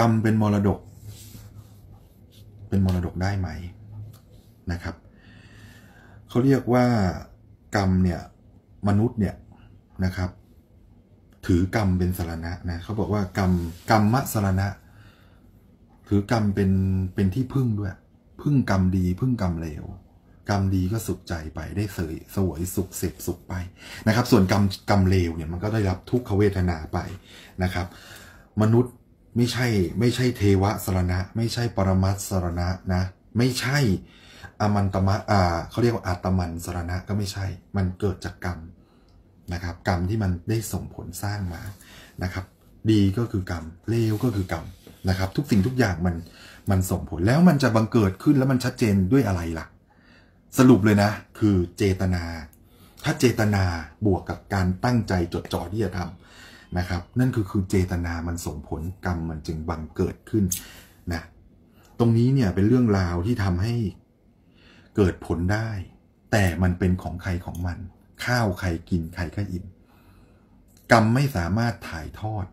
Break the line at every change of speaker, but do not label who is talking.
กรรมเป็นมรดก เป็นมรดกได้ไหมนะครับเขาเรียกว่ากรรมเนี่ยมนุษย์เนี่ยนะครับ ถือกรรมเป็นสารณะนะเขาบอกว่ากรรมกรรมสารณะ ถือกรรมเป็นเป็นที่พึ่งด้วย พึ่งกรรมดี พึ่งกรรมเลวกรรมดีก็สุขใจไปได้เสยสวยสุขเสพสุขไปนะครับ ส่วนกรรมกรรมเลวเนี่ยมันก็ได้รับทุกขเวทนาไปนะครับ มนุษย์ไม่ใช่ ไม่ใช่เทวสรณะ ไม่ใช่ปรมัตสรณะนะ ไม่ใช่อามันตมะอ่าเขาเรียกว่าอาตมันสรณะก็ไม่ใช่ มันเกิดจากกรรมนะครับ กรรมที่มันได้ส่งผลสร้างมานะครับ ดีก็คือกรรม เลว ก็คือกรรมนะครับ ทุกสิ่งทุกอย่างมันมันส่งผลแล้วมันจะบังเกิดขึ้นแล้วมันชัดเจนด้วยอะไรล่ะ สรุปเลยนะ คือเจตนา ถ้าเจตนาบวกกับการตั้งใจ จดจ่อที่จะทำนะครับนั่นคือคือเจตนามันส่งผลกรรมมันจึงบังเกิดขึ้นนะตรงนี้เนี่ยเป็นเรื่องราวที่ทำให้เกิดผลได้ แต่มันเป็นของใครของมัน ข้าวใครกินใครก็อิ่มกรรมไม่สามารถถ่ายทอด